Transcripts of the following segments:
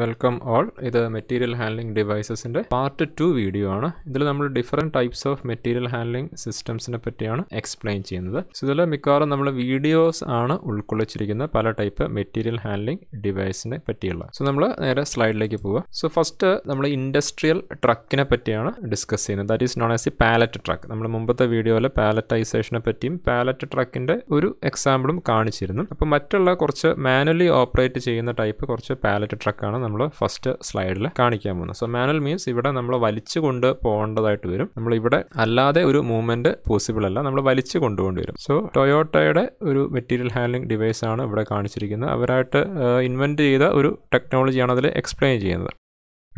Welcome all ഇത് material handling ഡിവൈസസിൻ്റെ part two video ആണ് ഇതിൽ നമ്മൾ different types of material handling സിസ്റ്റംസിനെ പറ്റിയാണ് എക്സ്പ്ലെയിൻ ചെയ്യുന്നത് ഇതിൽ മിക്കവാറും നമ്മൾ വീഡിയോസ് ആണ് ഉൾക്കൊള്ളിച്ചിരിക്കുന്ന പല ടൈപ്പ് മെറ്റീരിയൽ ഹാൻഡ്ലിംഗ് ഡിവൈസിനെ പറ്റിയുള്ള സോ നമ്മൾ നേരെ സ്ലൈഡിലേക്ക് പോവുക സോ ഫസ്റ്റ് നമ്മൾ ഇൻഡസ്ട്രിയൽ ട്രക്കിനെ പറ്റിയാണ് ഡിസ്കസ് ചെയ്യുന്നത് that is known as a pallet truck നമ്മൾ മുമ്പത്തെ വീഡിയോയിലെ പാലറ്റൈസേഷനെ പറ്റിയും പാലറ്റ് ട്രക്കിൻ്റെ ഒരു എക്സാമ്പിളും കാണിച്ചിരുന്നു അപ്പോൾ മറ്റുള്ള കുറച്ച് മാനുവലി ഓപ്പറേറ്റ് ചെയ്യുന്ന ടൈപ്പ് കുറച്ച് പാലറ്റ് ട്രക്കാണ് എന്നുള്ളതാണ് നമ്മൾ ഫസ്റ്റ് സ്ലൈഡിൽ കാണിക്കാൻ പോകുന്നത് സോ മാനുവൽ മീൻസ് ഇവിടെ നമ്മൾ വലിച്ചു കൊണ്ട് പോകേണ്ടതായിട്ട് വരും നമ്മൾ ഇവിടെ അല്ലാതെ ഒരു മൂവ്മെന്റ് പോസിബിൾ അല്ല നമ്മൾ വലിച്ചു കൊണ്ടുപോകേണ്ടി വരും സോ ടൊയോട്ടയുടെ ഒരു മെറ്റീരിയൽ ഹാൻഡ്ലിംഗ് ഡിവൈസ് ആണ് ഇവിടെ കാണിച്ചിരിക്കുന്നത് അവരായിട്ട് ഇൻവെന്റ് ചെയ്ത ഒരു ടെക്നോളജിയാണ് അതിൽ എക്സ്പ്ലെയിൻ ചെയ്യുന്നത്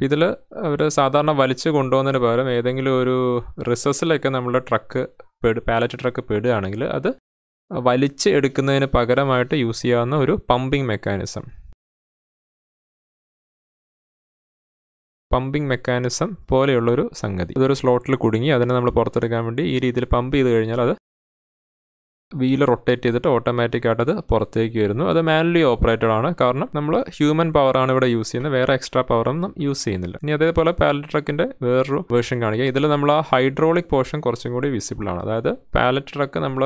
ഇതിൽ അവർ സാധാരണ വലിച്ചു കൊണ്ടുപോകുന്നതിന് പകരം ഏതെങ്കിലും ഒരു റിസസിലൊക്കെ നമ്മുടെ ട്രക്ക് പെടു പാലറ്റ് ട്രക്ക് പെടുകയാണെങ്കിൽ അത് വലിച്ച് എടുക്കുന്നതിന് പകരമായിട്ട് യൂസ് ചെയ്യാവുന്ന ഒരു പമ്പിങ് മെക്കാനിസം പമ്പിങ് മെക്കാനിസം പോലെയുള്ളൊരു സംഗതി ഇതൊരു സ്ലോട്ടിൽ കുടുങ്ങി അതിനെ നമ്മൾ പുറത്തെടുക്കാൻ വേണ്ടി ഈ രീതിയിൽ പമ്പ് ചെയ്ത് കഴിഞ്ഞാൽ അത് വീല് റൊട്ടേറ്റ് ചെയ്തിട്ട് ഓട്ടോമാറ്റിക്കായിട്ട് അത് പുറത്തേക്ക് വരുന്നു അത് മാനുവലി ഓപ്പറേറ്റഡ് ആണ് കാരണം നമ്മൾ ഹ്യൂമൻ പവർ ആണ് ഇവിടെ യൂസ് ചെയ്യുന്നത് വേറെ എക്സ്ട്രാ പവറൊന്നും യൂസ് ചെയ്യുന്നില്ല ഇനി അതേപോലെ പാലറ്റ് ട്രക്കിന്റെ വേറൊരു വേർഷൻ കാണിക്കുക ഇതിൽ നമ്മൾ ആ ഹൈഡ്രോളിക് പോർഷൻ കുറച്ചും കൂടി വിസിബിൾ ആണ് അതായത് പാലറ്റ് ട്രക്ക് നമ്മൾ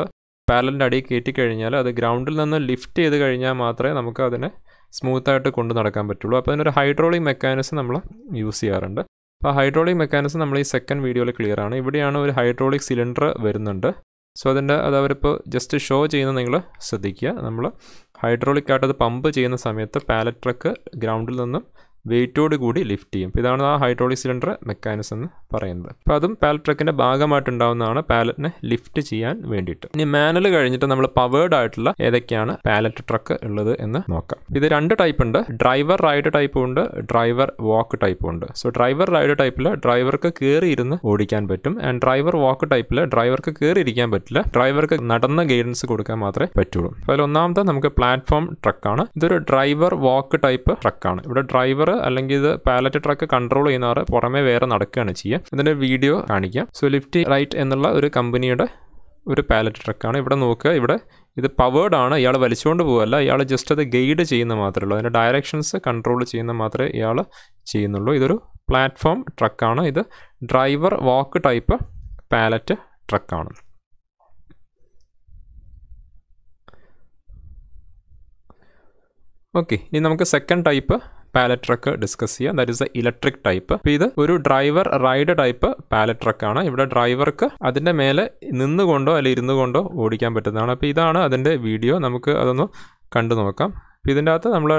പാലറ്റിൻ്റെ അടിയിൽ കയറ്റി കഴിഞ്ഞാൽ അത് ഗ്രൗണ്ടിൽ നിന്ന് ലിഫ്റ്റ് ചെയ്ത് കഴിഞ്ഞാൽ മാത്രമേ നമുക്ക് അതിനെ സ്മൂത്തായിട്ട് കൊണ്ടു നടക്കാൻ പറ്റുള്ളൂ അപ്പോൾ അതിനൊരു ഹൈഡ്രോളിക് മെക്കാനിസം നമ്മൾ യൂസ് ചെയ്യാറുണ്ട് അപ്പോൾ ഹൈഡ്രോളിക് മെക്കാനിസം നമ്മൾ ഈ സെക്കൻഡ് വീഡിയോയിൽ ക്ലിയർ ആണ് ഇവിടെയാണ് ഒരു ഹൈഡ്രോളിക് സിലിണ്ടർ വരുന്നുണ്ട് സോ അതിൻ്റെ അത് അവരിപ്പോൾ ജസ്റ്റ് ഷോ ചെയ്യുന്നത് നിങ്ങൾ ശ്രദ്ധിക്കുക നമ്മൾ ഹൈഡ്രോളിക് ആയിട്ട് അത് പമ്പ് ചെയ്യുന്ന സമയത്ത് പാലറ്റ് ട്രക്ക് ഗ്രൗണ്ടിൽ നിന്നും വെയിറ്റോട് കൂടി ലിഫ്റ്റ് ചെയ്യും അപ്പോൾ ഇതാണ് ആ ഹൈഡ്രോളിക് സിലിണ്ടർ മെക്കാനിസം എന്ന് പറയുന്നത് അപ്പോൾ അതും പാലറ്റ് ട്രക്കിൻ്റെ ഭാഗമായിട്ടുണ്ടാവുന്നതാണ് പാലറ്റിനെ ലിഫ്റ്റ് ചെയ്യാൻ വേണ്ടിയിട്ട് ഇനി മാനുവൽ കഴിഞ്ഞിട്ട് നമ്മൾ പവേർഡ് ആയിട്ടുള്ള ഏതൊക്കെയാണ് പാലറ്റ് ട്രക്ക് ഉള്ളത് എന്ന് നോക്കാം ഇത് രണ്ട് ടൈപ്പ് ഉണ്ട് ഡ്രൈവർ റൈഡ് ടൈപ്പും ഉണ്ട് ഡ്രൈവർ വാക്ക് ടൈപ്പും ഉണ്ട് സോ ഡ്രൈവർ റൈഡ് ടൈപ്പിൽ ഡ്രൈവർക്ക് ഇരുന്ന് ഓടിക്കാൻ പറ്റും ആൻഡ് ഡ്രൈവർ വാക്ക് ടൈപ്പിൽ ഡ്രൈവർക്ക് ഇരിക്കാൻ പറ്റില്ല ഡ്രൈവർക്ക് നടന്ന ഗൈഡൻസ് കൊടുക്കാൻ മാത്രമേ പറ്റുള്ളൂ അതിൽ ഒന്നാമത്തെ നമുക്ക് പ്ലാറ്റ്ഫോം ട്രക്കാണ് ഇതൊരു ഡ്രൈവർ വാക്ക് ടൈപ്പ് ട്രക്കാണ് ഇവിടെ ഡ്രൈവർ ആറ് അല്ലെങ്കിൽ ഇത് പാലറ്റ് ട്രക്ക് കൺട്രോൾ ചെയ്യുന്ന ആറ് പുറമേ വേറെ നടക്കുകയാണ് ചെയ്യുക ഇതിൻ്റെ വീഡിയോ കാണിക്കാം സോ ലിഫ്റ്റ് റൈറ്റ് എന്നുള്ള ഒരു കമ്പനിയുടെ ഒരു പാലറ്റ് ട്രക്കാണ് ഇവിടെ നോക്കുക ഇവിടെ ഇത് പവേർഡ് ആണ് ഇയാൾ വലിച്ചുകൊണ്ട് പോകല്ല ഇയാൾ ജസ്റ്റ് അത് ഗൈഡ് ചെയ്യുന്ന മാത്രമേ ഉള്ളൂ അതിൻ്റെ ഡയറക്ഷൻസ് കൺട്രോൾ ചെയ്യുന്ന മാത്രമേ ഇയാൾ ചെയ്യുന്നുള്ളൂ ഇതൊരു പ്ലാറ്റ്ഫോം ട്രക്കാണ് ഇത് ഡ്രൈവർ വാക്ക് ടൈപ്പ് പാലറ്റ് ട്രക്കാണ് ഓക്കെ ഇനി നമുക്ക് second type pallet truck discuss ചെയ്യാം that is a electric type അപ്പോൾ ഇത് ഒരു ഡ്രൈവർ റൈഡ് ടൈപ്പ് പാലറ്റ് ട്രക്കാണ് ഇവിടെ ഡ്രൈവർക്ക് അതിൻ്റെ മേലെ നിന്നുകൊണ്ടോ അല്ലെങ്കിൽ ഇരുന്നു കൊണ്ടോ ഓടിക്കാൻ പറ്റുന്നതാണ് അപ്പോൾ ഇതാണ് അതിൻ്റെ വീഡിയോ നമുക്ക് അതൊന്ന് കണ്ടു നോക്കാം അപ്പോൾ ഇതിൻ്റെ അകത്ത് നമ്മൾ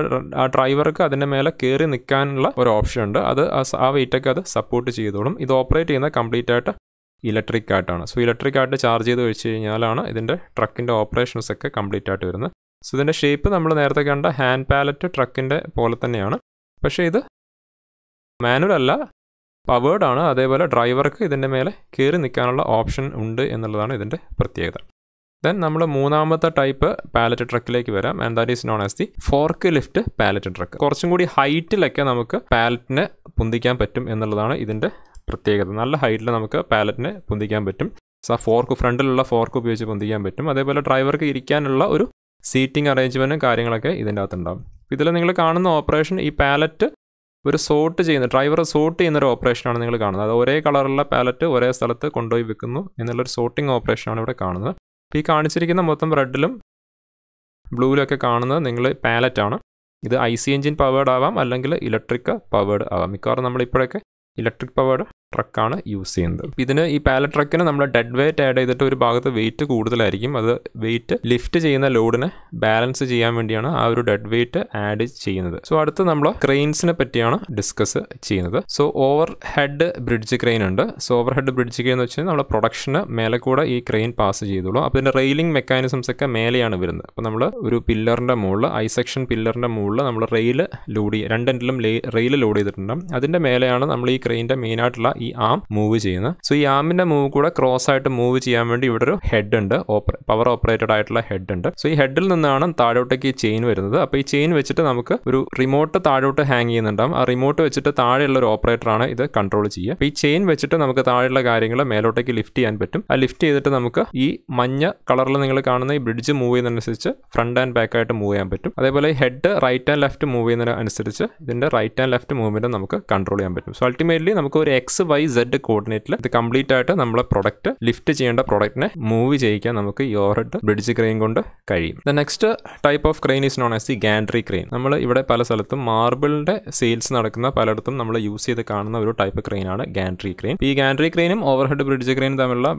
ആ ഡ്രൈവർക്ക് അതിൻ്റെ മേലെ കയറി നിൽക്കാനുള്ള ഒരു ഓപ്ഷൻ ഉണ്ട് അത് ആ വെയിറ്റൊക്കെ അത് സപ്പോർട്ട് ചെയ്തോളും ഇത് ഓപ്പറേറ്റ് ചെയ്യുന്ന കംപ്ലീറ്റ് ആയിട്ട് ഇലക്ട്രിക് ആയിട്ടാണ് സോ ഇലക്ട്രിക് ആയിട്ട് ചാർജ് ചെയ്ത് വെച്ച് കഴിഞ്ഞാലാണ് ഇതിൻ്റെ ട്രക്കിൻ്റെ ഓപ്പറേഷൻസ് ഒക്കെ കംപ്ലീറ്റ് ആയിട്ട് വരുന്നത് സോ ഇതിൻ്റെ ഷേപ്പ് നമ്മൾ നേരത്തെ കണ്ട ഹാൻഡ് പാലറ്റ് ട്രക്കിൻ്റെ പോലെ തന്നെയാണ് പക്ഷേ ഇത് മാനുവൽ അല്ല പവേർഡ് ആണ് അതേപോലെ ഡ്രൈവർക്ക് ഇതിൻ്റെ മേലെ കയറി നിൽക്കാനുള്ള ഓപ്ഷൻ ഉണ്ട് എന്നുള്ളതാണ് ഇതിൻ്റെ പ്രത്യേകത ദെൻ നമ്മൾ മൂന്നാമത്തെ ടൈപ്പ് പാലറ്റ് ട്രക്കിലേക്ക് വരാം and that is known as the fork lift pallet truck കുറച്ചും കൂടി ഹൈറ്റിലൊക്കെ നമുക്ക് പാലറ്റിനെ പൊന്തിക്കാൻ പറ്റും എന്നുള്ളതാണ് ഇതിൻ്റെ പ്രത്യേകത നല്ല ഹൈറ്റിൽ നമുക്ക് പാലറ്റിനെ പൊന്തിക്കാൻ പറ്റും സോ ഫോർക്ക് ഫ്രണ്ടിലുള്ള ഫോർക്ക് ഉപയോഗിച്ച് പൊന്തിക്കാൻ പറ്റും അതേപോലെ ഡ്രൈവർക്ക് ഇരിക്കാനുള്ള ഒരു സീറ്റിംഗ് അറേഞ്ച്മെൻറ്റും കാര്യങ്ങളൊക്കെ ഇതിൻ്റെ അകത്തുണ്ടാവും ഇതിൽ നിങ്ങൾ കാണുന്ന ഓപ്പറേഷൻ ഈ പാലറ്റ് ഒരു സോർട്ട് ചെയ്യുന്ന ഡ്രൈവർ സോർട്ട് ചെയ്യുന്ന ഒരു ഓപ്പറേഷനാണ് നിങ്ങൾ കാണുന്നത് അത് ഒരേ കളറുള്ള പാലറ്റ് ഒരേ സ്ഥലത്ത് കൊണ്ടുപോയി വിൽക്കുന്നു എന്നുള്ളൊരു സോർട്ടിംഗ് ഓപ്പറേഷനാണ് ഇവിടെ കാണുന്നത് അപ്പോൾ ഈ കാണിച്ചിരിക്കുന്ന മൊത്തം റെഡിലും ബ്ലൂവിലൊക്കെ കാണുന്നത് നിങ്ങൾ പാലറ്റാണ് ഇത് ഐ സി എഞ്ചിൻ പവേഡ് ആവാം അല്ലെങ്കിൽ ഇലക്ട്രിക് പവേഡ് ആവാം മിക്കവാറും നമ്മളിപ്പോഴൊക്കെ ഇലക്ട്രിക് പവേഡ് ട്രക്കാണ് യൂസ് ചെയ്യുന്നത് ഇതിന് ഈ പാലറ്റ് ട്രക്കിന് നമ്മൾ ഡെഡ് വെയിറ്റ് ആഡ് ചെയ്തിട്ട് ഒരു ഭാഗത്ത് വെയിറ്റ് കൂടുതലായിരിക്കും അത് വെയിറ്റ് ലിഫ്റ്റ് ചെയ്യുന്ന ലോഡിനെ ബാലൻസ് ചെയ്യാൻ വേണ്ടിയാണ് ആ ഒരു ഡെഡ് വെയിറ്റ് ആഡ് ചെയ്യുന്നത് സോ അടുത്ത് നമ്മൾ ക്രെയിൻസിനെ പറ്റിയാണ് ഡിസ്കസ് ചെയ്യുന്നത് so overhead bridge crane ഉണ്ട് so overhead bridge crane എന്ന് വെച്ചാൽ നമ്മുടെ പ്രൊഡക്ഷന് മേലെ കൂടെ ഈ ക്രെയിൻ പാസ് ചെയ്തോളൂ അപ്പോൾ ഇതിൻ്റെ റെയിലിംഗ് മെക്കാനിസംസ് ഒക്കെ മേലെയാണ് വരുന്നത് അപ്പോൾ നമ്മൾ ഒരു പില്ലറിൻ്റെ മുകളിൽ ഐ സെക്ഷൻ പില്ലറിൻ്റെ മുകളിൽ നമ്മൾ റെയിൽ ലോഡ് ചെയ്യുക രണ്ടെണ്ടിലും റെയിൽ ലോഡ് ചെയ്തിട്ടുണ്ട് അതിൻ്റെ മേലെയാണ് നമ്മൾ ഈ ക്രെയിൻ്റെ മെയിനായിട്ടുള്ള ഈ ആം മൂവ് ചെയ്യുന്നത് സോ ഈ ആമിന്റെ മൂവ് കൂടെ ക്രോസ് ആയിട്ട് മൂവ് ചെയ്യാൻ വേണ്ടി ഇവിടെ ഒരു ഹെഡ് ഉണ്ട് പവർ ഓപ്പറേറ്റഡ് ആയിട്ടുള്ള ഹെഡ് ഉണ്ട് സോ ഈ ഹെഡിൽ നിന്നാണ് താഴോട്ടേക്ക് ഈ ചെയിൻ വരുന്നത് അപ്പോൾ ഈ ചെയിൻ വെച്ചിട്ട് നമുക്ക് ഒരു റിമോട്ട് താഴോട്ട് ഹാങ് ചെയ്യുന്നുണ്ടാവും ആ റിമോട്ട് വെച്ചിട്ട് താഴെയുള്ള ഒരു ഓപ്പറേറ്ററാണ് ഇത് കൺട്രോൾ ചെയ്യുക അപ്പോൾ ഈ ചെയിൻ വെച്ചിട്ട് നമുക്ക് താഴെയുള്ള കാര്യങ്ങൾ മേലോട്ടേക്ക് ലിഫ്റ്റ് ചെയ്യാൻ പറ്റും ആ ലിഫ്റ്റ് ചെയ്തിട്ട് നമുക്ക് ഈ മഞ്ഞ കളറിൽ നിങ്ങൾ കാണുന്ന ഈ ബ്രിഡ്ജ് മൂവ് ചെയ്യുന്നതനുസരിച്ച് ഫ്രണ്ട് ആൻഡ് ബാക്ക് ആയിട്ട് മൂവ് ചെയ്യാൻ പറ്റും അതേപോലെ ഈ head right and left move ചെയ്യുന്നതിനനുസരിച്ച് ഇതിന്റെ റൈറ്റ് ആൻഡ് ലെഫ്റ്റ് മൂവ്മെന്റ് നമുക്ക് കൺട്രോൾ ചെയ്യാൻ പറ്റും സോ അൾട്ടിമേറ്റ്ലി നമുക്ക് ഒരു എക്സ് വൈ സെഡ് കോർഡിനേറ്റിൽ ഇത് കംപ്ലീറ്റ് ആയിട്ട് നമ്മളെ പ്രൊഡക്റ്റ് ലിഫ്റ്റ് ചെയ്യേണ്ട പ്രൊഡക്റ്റിനെ മൂവ് ചെയ്യിക്കാൻ നമുക്ക് ഈ ഓവർ ബ്രിഡ്ജ് ക്രെയിൻ കൊണ്ട് കഴിയും the next type of crane is known as the gantry crane നമ്മൾ ഇവിടെ പല സ്ഥലത്തും മാർബിളിന്റെ സെയിൽസ് നടക്കുന്ന പലയിടത്തും നമ്മൾ യൂസ് ചെയ്ത് കാണുന്ന ഒരു ടൈപ്പ് ക്രെയിൻ ആണ് ഗാൻഡ്രി ക്രെയിൻ ഈ ഗാൻഡ്രി ക്രെയിനും ഓവർ ഹെഡ് ബ്രിഡ്ജ് ക്രെയിനും തമ്മിലുള്ള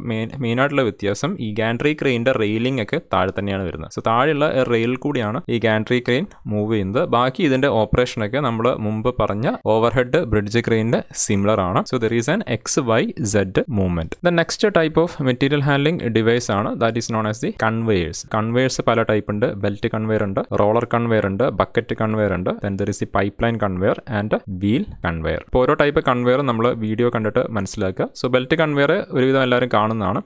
മെയിൻ ആയിട്ടുള്ള വ്യത്യാസം ഈ ഗാൻഡ്രി ക്രെയിൻ്റെ റെയിലിംഗ് ഒക്കെ താഴെ തന്നെയാണ് വരുന്നത് സോ താഴെയുള്ള റെയിൽ കൂടിയാണ് ഈ ഗാൻഡ്രി ക്രെയിൻ മൂവ് ചെയ്യുന്നത് ബാക്കി ഇതിൻ്റെ ഓപ്പറേഷനൊക്കെ നമ്മൾ മുമ്പ് പറഞ്ഞ ഓവർഹെഡ് ബ്രിഡ്ജ് ക്രെയിനിന്റെ സിമിലർ ആണ് so there is an XYZ movement. The next type of material handling device ആണ് that is known as the conveyors. Conveyors പല ടൈപ്പ് ഉണ്ട് ബെൽറ്റ് കൺവെയർ ഉണ്ട് റോളർ കൺവെയർ ഉണ്ട് ബക്കറ്റ് കൺവെയർ ഉണ്ട് then there is the pipe line conveyor and wheel conveyor ഇപ്പോൾ ഓരോ type conveyor നമ്മൾ video കണ്ടിട്ട് മനസ്സിലാക്കുക സോ ബെൽറ്റ് കൺവെയർ ഒരുവിധം എല്ലാവരും കാണുന്നതാണ്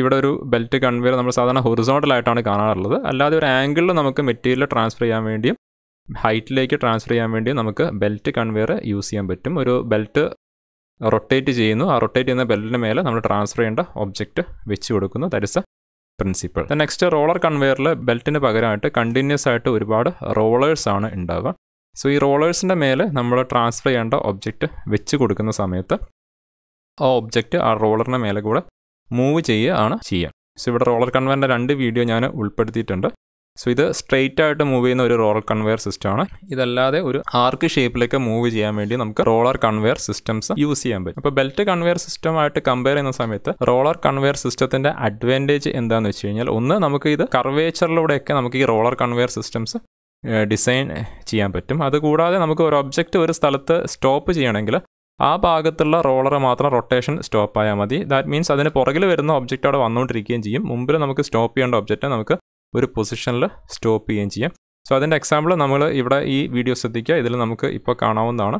ഇവിടെ ഒരു ബെൽറ്റ് കൺവെയർ നമ്മൾ സാധാരണ ആയിട്ടാണ് കാണാറുള്ളത് അല്ലാതെ ഒരു ആംഗിളിൽ നമുക്ക് മെറ്റീരിയൽ ട്രാൻസ്ഫർ ചെയ്യാൻ വേണ്ടിയും ഹൈറ്റിലേക്ക് ട്രാൻസ്ഫർ ചെയ്യാൻ വേണ്ടി നമുക്ക് ബെൽറ്റ് കൺവെയർ യൂസ് ചെയ്യാൻ പറ്റും ഒരു ബെൽറ്റ് റൊട്ടേറ്റ് ചെയ്യുന്നു ആ റൊട്ടേറ്റ് ചെയ്യുന്ന ബെൽറ്റിന് മേലെ നമ്മൾ ട്രാൻസ്ഫർ ചെയ്യേണ്ട ഒബ്ജക്റ്റ് വെച്ച് കൊടുക്കുന്നു that is principle next roller കൺവെയറിൽ ബെൽറ്റിന് പകരമായിട്ട് കണ്ടിന്യൂസ് ആയിട്ട് ഒരുപാട് റോളേഴ്സ് ആണ് ഉണ്ടാവുക സോ ഈ റോളേഴ്സിൻ്റെ മേലെ നമ്മൾ ട്രാൻസ്ഫർ ചെയ്യേണ്ട ഒബ്ജക്റ്റ് വെച്ച് കൊടുക്കുന്ന സമയത്ത് ആ ഒബ്ജക്റ്റ് ആ റോളറിൻ്റെ മേലെ കൂടെ മൂവ് ചെയ്യുകയാണ് ചെയ്യുക സോ ഇവിടെ റോളർ കൺവെയറിൻ്റെ രണ്ട് വീഡിയോ ഞാൻ ഉൾപ്പെടുത്തിയിട്ടുണ്ട് സോ ഇത് സ്ട്രെയിറ്റ് ആയിട്ട് മൂവ് ചെയ്യുന്ന ഒരു റോളർ കൺവെയർ സിസ്റ്റം ആണ് ഇതല്ലാതെ ഒരു ആർക്ക് ഷേപ്പിലേക്ക് മൂവ് ചെയ്യാൻ വേണ്ടി നമുക്ക് റോളർ കൺവെയർ സിസ്റ്റംസ് യൂസ് ചെയ്യാൻ പറ്റും അപ്പോൾ ബെൽറ്റ് കൺവെയർ സിസ്റ്റമായിട്ട് കമ്പയർ ചെയ്യുന്ന സമയത്ത് റോളർ കൺവെയർ സിസ്റ്റത്തിന്റെ അഡ്വാൻറ്റേജ് എന്താണെന്ന് വെച്ച് കഴിഞ്ഞാൽ ഒന്ന് നമുക്ക് ഇത് കർവേച്ചറിലൂടെയൊക്കെ നമുക്ക് ഈ റോളർ കൺവെയർ സിസ്റ്റംസ് ഡിസൈൻ ചെയ്യാൻ പറ്റും അതുകൂടാതെ നമുക്ക് ഒരു ഒബ്ജക്റ്റ് ഒരു സ്ഥലത്ത് സ്റ്റോപ്പ് ചെയ്യണമെങ്കിൽ ആ ഭാഗത്തുള്ള റോളർ മാത്രം റൊട്ടേഷൻ സ്റ്റോപ്പ് ആയാൽ മതി ദാറ്റ് മീൻസ് അതിന് പുറകിൽ വരുന്ന ഒബ്ജക്റ്റ് അവിടെ വന്നുകൊണ്ടിരിക്കുകയും ചെയ്യും മുമ്പിൽ നമുക്ക് സ്റ്റോപ്പ് ചെയ്യേണ്ട ഒബ്ജക്റ്റ് നമുക്ക് ഒരു പൊസിഷനിൽ സ്റ്റോപ്പ് ചെയ്യുകയും ചെയ്യാം സോ അതിൻ്റെ എക്സാമ്പിൾ നമ്മൾ ഇവിടെ ഈ വീഡിയോ ശ്രദ്ധിക്കുക ഇതിൽ നമുക്ക് ഇപ്പോൾ കാണാവുന്നതാണ്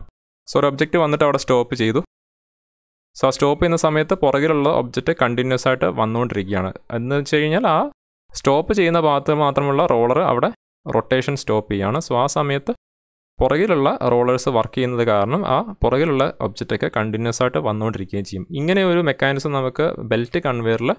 സോ ഒരു ഒബ്ജക്റ്റ് വന്നിട്ട് അവിടെ സ്റ്റോപ്പ് ചെയ്തു സോ ആ സ്റ്റോപ്പ് ചെയ്യുന്ന സമയത്ത് പുറകിലുള്ള ഒബ്ജക്റ്റ് കണ്ടിന്യൂസ് ആയിട്ട് വന്നുകൊണ്ടിരിക്കുകയാണ് എന്ന് വെച്ച് കഴിഞ്ഞാൽ ആ സ്റ്റോപ്പ് ചെയ്യുന്ന ഭാഗത്ത് മാത്രമുള്ള റോളർ അവിടെ റൊട്ടേഷൻ സ്റ്റോപ്പ് ചെയ്യുകയാണ് സോ ആ സമയത്ത് പുറകിലുള്ള റോളേഴ്സ് വർക്ക് ചെയ്യുന്നത് കാരണം ആ പുറകിലുള്ള ഒബ്ജക്റ്റൊക്കെ കണ്ടിന്യൂസ് ആയിട്ട് വന്നുകൊണ്ടിരിക്കുകയും ചെയ്യും ഇങ്ങനെ ഒരു മെക്കാനിസം നമുക്ക് ബെൽറ്റ് കൺവെയറിൽ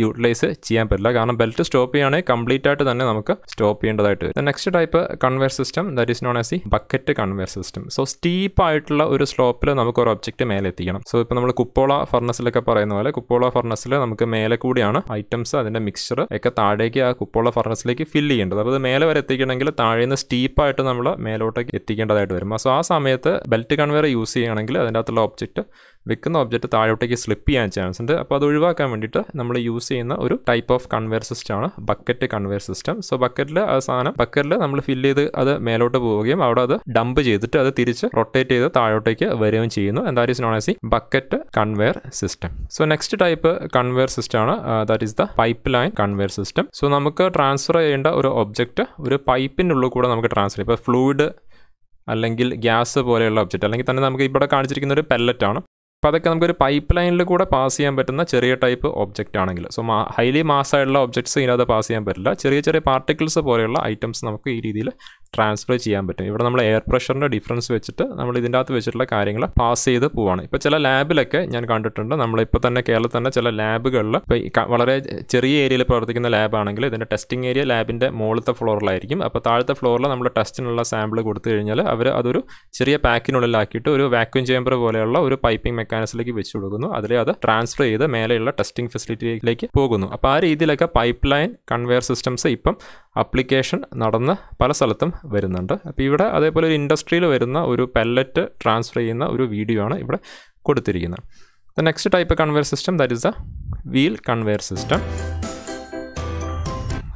യൂട്ടിലൈസ് ചെയ്യാൻ പറ്റില്ല കാരണം ബെൽറ്റ് സ്റ്റോപ്പ് ചെയ്യുകയാണെങ്കിൽ കംപ്ലീറ്റ് ആയിട്ട് തന്നെ നമുക്ക് സ്റ്റോപ്പ് ചെയ്യേണ്ടതായിട്ട് വരും next type conveyor system that is known as the bucket conveyor system so steep ആയിട്ടുള്ള ഒരു സ്ലോപ്പിൽ നമുക്ക് ഒരു ഒബ്ജക്റ്റ് മേലെ എത്തിക്കണം സോ ഇപ്പോൾ നമ്മൾ കുപ്പോള ഫർണസിലൊക്കെ പറയുന്ന പോലെ കുപ്പോള ഫർണസിൽ നമുക്ക് മേലെ കൂടിയാണ് ഐറ്റംസ് അതിൻ്റെ മിക്സ്ചർ ഒക്കെ താഴേക്ക് ആ കുപ്പോള ഫർണസിലേക്ക് ഫില്ല് ചെയ്യേണ്ടത് അപ്പോൾ ഇത് മേലെ വരെ എത്തിക്കണമെങ്കിൽ സ്റ്റീപ്പ് സ്റ്റീപ്പായിട്ട് നമ്മൾ മേലോട്ടേക്ക് എത്തിക്കേണ്ടതായിട്ട് വരും സോ ആ സമയത്ത് ബെൽറ്റ് കൺവെയർ യൂസ് ചെയ്യുകയാണെങ്കിൽ അതിൻ്റെ അകത്തുള്ള ഒബ്ജക്റ്റ് വെക്കുന്ന ഒബ്ജക്റ്റ് താഴോട്ടേക്ക് സ്ലിപ്പ് ചെയ്യാൻ ചാൻസ് ഉണ്ട് അപ്പോൾ അത് ഒഴിവാക്കാൻ വേണ്ടിയിട്ട് നമ്മൾ യൂസ് ചെയ്യുന്ന ഒരു ടൈപ്പ് ഓഫ് കൺവെയർ ആണ് ബക്കറ്റ് കൺവെയർ സിസ്റ്റം സോ ബക്കറ്റിൽ ആ സാധനം ബക്കറ്റിൽ നമ്മൾ ഫില്ല് ചെയ്ത് അത് മേലോട്ട് പോവുകയും അവിടെ അത് ഡംപ് ചെയ്തിട്ട് അത് തിരിച്ച് റൊട്ടേറ്റ് ചെയ്ത് താഴോട്ടേക്ക് വരികയും ചെയ്യുന്നു and that is known as ഈ bucket conveyor system so next type conveyor system ആണ് that is the pipe line conveyor system so നമുക്ക് ട്രാൻസ്ഫർ ചെയ്യേണ്ട ഒരു ഒബ്ജക്റ്റ് ഒരു ഉള്ളിൽ കൂടെ നമുക്ക് ട്രാൻസ്ഫർ ചെയ്യാം ഇപ്പോൾ ഫ്ലൂയിഡ് അല്ലെങ്കിൽ ഗ്യാസ് പോലെയുള്ള ഒബ്ജക്റ്റ് അല്ലെങ്കിൽ തന്നെ നമുക്ക് ഇവിടെ കാണിച്ചിരിക്കുന്ന ഒരു പെല്ലറ്റാണ് അപ്പോൾ അതൊക്കെ നമുക്കൊരു പൈപ്പ് ലൈനിൽ കൂടെ പാസ് ചെയ്യാൻ പറ്റുന്ന ചെറിയ ടൈപ്പ് ഒബ്ജക്റ്റ് ആണെങ്കിൽ സോ ഹൈലി ആയിട്ടുള്ള ഒബ്ജക്ട്സ് ഇതിനകത്ത് പാസ് ചെയ്യാൻ പറ്റില്ല ചെറിയ ചെറിയ പാർട്ടിക്കിൾസ് പോലെയുള്ള ഐറ്റംസ് നമുക്ക് ഈ രീതിയിൽ ട്രാൻസ്ഫർ ചെയ്യാൻ പറ്റും ഇവിടെ നമ്മൾ എയർ പ്രഷറിൻ്റെ ഡിഫറൻസ് വെച്ചിട്ട് നമ്മൾ ഇതിൻ്റെ അകത്ത് വെച്ചിട്ടുള്ള കാര്യങ്ങൾ പാസ് ചെയ്ത് പോവാണ് ഇപ്പോൾ ചില ലാബിലൊക്കെ ഞാൻ കണ്ടിട്ടുണ്ട് നമ്മളിപ്പോൾ തന്നെ കേരളത്തിൽ തന്നെ ചില ലാബുകളിൽ ഇപ്പോൾ വളരെ ചെറിയ ഏരിയയിൽ പ്രവർത്തിക്കുന്ന ലാബാണെങ്കിൽ ഇതിൻ്റെ ടെസ്റ്റിംഗ് ഏരിയ ലാബിൻ്റെ മുകളിലത്തെ ഫ്ലോറിലായിരിക്കും അപ്പോൾ താഴത്തെ ഫ്ലോറിൽ നമ്മൾ ടെസ്റ്റിനുള്ള സാമ്പിൾ കൊടുത്തു കഴിഞ്ഞാൽ അവർ അതൊരു ചെറിയ പാക്കിനുള്ളിലാക്കിയിട്ട് ഒരു വാക്യൂം ചേമ്പർ പോലെയുള്ള ഒരു പൈപ്പിംഗ് മെക്കാനിസിലേക്ക് വെച്ച് കൊടുക്കുന്നു അതിലെ അത് ട്രാൻസ്ഫർ ചെയ്ത് മേലെയുള്ള ടെസ്റ്റിംഗ് ഫെസിലിറ്റിയിലേക്ക് പോകുന്നു അപ്പോൾ ആ രീതിയിലൊക്കെ പൈപ്പ് ലൈൻ കൺവെയർ സിസ്റ്റംസ് ഇപ്പം അപ്ലിക്കേഷൻ നടന്ന് പല സ്ഥലത്തും വരുന്നുണ്ട് അപ്പോൾ ഇവിടെ അതേപോലെ ഒരു ഇൻഡസ്ട്രിയിൽ വരുന്ന ഒരു പെല്ലറ്റ് ട്രാൻസ്ഫർ ചെയ്യുന്ന ഒരു വീഡിയോ ആണ് ഇവിടെ കൊടുത്തിരിക്കുന്നത് the next type conveyor system that is the wheel conveyor system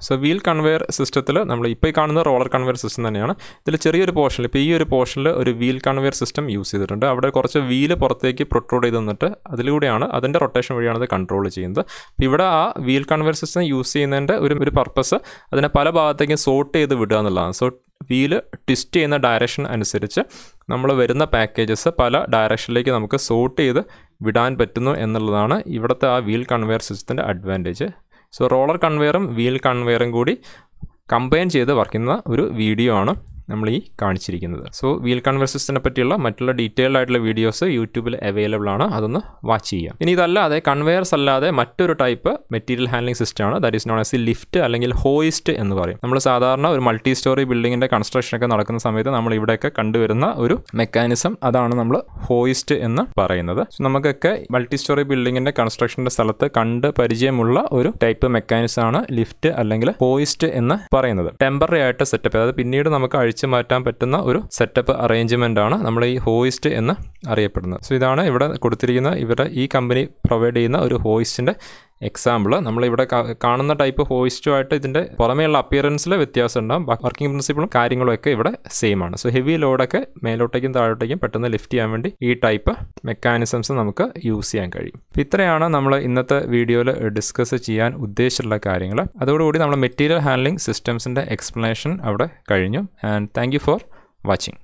so wheel conveyor സിസ്റ്റത്തിൽ നമ്മൾ ഇപ്പോൾ ഈ കാണുന്ന റോളർ കൺവെയർ സിസ്റ്റം തന്നെയാണ് ഇതിൽ ചെറിയൊരു പോർഷനിൽ ഇപ്പോൾ ഈ ഒരു പോർഷനിൽ ഒരു വീൽ കൺവെയർ സിസ്റ്റം യൂസ് ചെയ്തിട്ടുണ്ട് അവിടെ കുറച്ച് വീല് പുറത്തേക്ക് പ്രൊട്രൂഡ് ചെയ്ത് തന്നിട്ട് അതിലൂടെയാണ് അതിൻ്റെ റൊട്ടേഷൻ വഴിയാണ് ഇത് കൺട്രോൾ ചെയ്യുന്നത് അപ്പോൾ ഇവിടെ ആ വീൽ കൺവെയർ സിസ്റ്റം യൂസ് ചെയ്യുന്നതിൻ്റെ ഒരു ഒരു പർപ്പസ് അതിനെ പല ഭാഗത്തേക്കും സോർട്ട് ചെയ്ത് വിടുക എന്നുള്ളതാണ് സോ വീല് ട്വിസ്റ്റ് ചെയ്യുന്ന ഡയറക്ഷൻ അനുസരിച്ച് നമ്മൾ വരുന്ന പാക്കേജസ് പല ഡയറക്ഷനിലേക്ക് നമുക്ക് സോർട്ട് ചെയ്ത് വിടാൻ പറ്റുന്നു എന്നുള്ളതാണ് ഇവിടുത്തെ ആ വീൽ കൺവെയർ സിസ്റ്റത്തിൻ്റെ അഡ്വാൻറ്റേജ് സോ റോളർ കൺവെയറും വീൽ കൺവെയറും കൂടി കമ്പൈൻ ചെയ്ത് വർക്കുന്ന ഒരു വീഡിയോ ആണ് നമ്മൾ ഈ കാണിച്ചിരിക്കുന്നത് സോ വീൽ കൺവേഴ്സസിനെ പറ്റിയുള്ള മറ്റുള്ള ഡീറ്റെയിൽഡ് ആയിട്ടുള്ള വീഡിയോസ് യൂട്യൂബിൽ അവൈലബിൾ ആണ് അതൊന്ന് വാച്ച് ചെയ്യാം ഇനി ഇതല്ലാതെ കൺവെയർസ് അല്ലാതെ മറ്റൊരു ടൈപ്പ് മെറ്റീരിയൽ ഹാൻഡ്ലിംഗ് സിസ്റ്റം ആണ് that is known as lift അല്ലെങ്കിൽ ഹോയിസ്റ്റ് എന്ന് പറയും നമ്മൾ സാധാരണ ഒരു മൾട്ടി സ്റ്റോറി ബിൽഡിങ്ങിന്റെ കൺസ്ട്രക്ഷൻ ഒക്കെ നടക്കുന്ന സമയത്ത് നമ്മൾ ഇവിടെയൊക്കെ കണ്ടുവരുന്ന ഒരു മെക്കാനിസം അതാണ് നമ്മൾ ഹോയിസ്റ്റ് എന്ന് പറയുന്നത് നമുക്കൊക്കെ മൾട്ടി സ്റ്റോറി ബിൽഡിങ്ങിന്റെ കൺസ്ട്രക്ഷന്റെ സ്ഥലത്ത് കണ്ട് പരിചയമുള്ള ഒരു ടൈപ്പ് മെക്കാനിസം ആണ് ലിഫ്റ്റ് അല്ലെങ്കിൽ ഹോയിസ്റ്റ് എന്ന് പറയുന്നത് ടെമ്പററി ആയിട്ട് സെറ്റപ്പ് അതായത് പിന്നീട് നമുക്ക് അഴിച്ചു അടിച്ചു മാറ്റാൻ പറ്റുന്ന ഒരു സെറ്റപ്പ് അറേഞ്ച്മെൻ്റ് ആണ് നമ്മൾ ഈ ഹോയിസ്റ്റ് എന്ന് അറിയപ്പെടുന്നത് സോ ഇതാണ് ഇവിടെ കൊടുത്തിരിക്കുന്ന ഇവരുടെ ഈ കമ്പനി പ്രൊവൈഡ് ചെയ്യുന്ന ഒരു ഹോയിസ്റ്റിൻ്റെ എക്സാമ്പിൾ നമ്മളിവിടെ കാണുന്ന ടൈപ്പ് ഹോയിസ്റ്റുമായിട്ട് ഇതിൻ്റെ പുറമേയുള്ള അപ്പിയറൻസിൽ വ്യത്യാസം ഉണ്ടാകും വർക്കിംഗ് പ്രിൻസിപ്പിളും കാര്യങ്ങളും ഒക്കെ ഇവിടെ സെയിം ആണ് സോ ഹെവി ലോഡൊക്കെ മേലോട്ടേക്കും താഴോട്ടേക്കും പെട്ടെന്ന് ലിഫ്റ്റ് ചെയ്യാൻ വേണ്ടി ഈ ടൈപ്പ് മെക്കാനിസംസ് നമുക്ക് യൂസ് ചെയ്യാൻ കഴിയും ഇത്രയാണ് നമ്മൾ ഇന്നത്തെ വീഡിയോയിൽ ഡിസ്കസ് ചെയ്യാൻ ഉദ്ദേശിച്ചുള്ള കാര്യങ്ങൾ അതോടുകൂടി നമ്മൾ മെറ്റീരിയൽ ഹാൻഡ്ലിംഗ് സിസ്റ്റംസിൻ്റെ എക്സ്പ്ലനേഷൻ അവിടെ കഴിഞ്ഞു ആൻഡ് താങ്ക് ഫോർ വാച്ചിങ്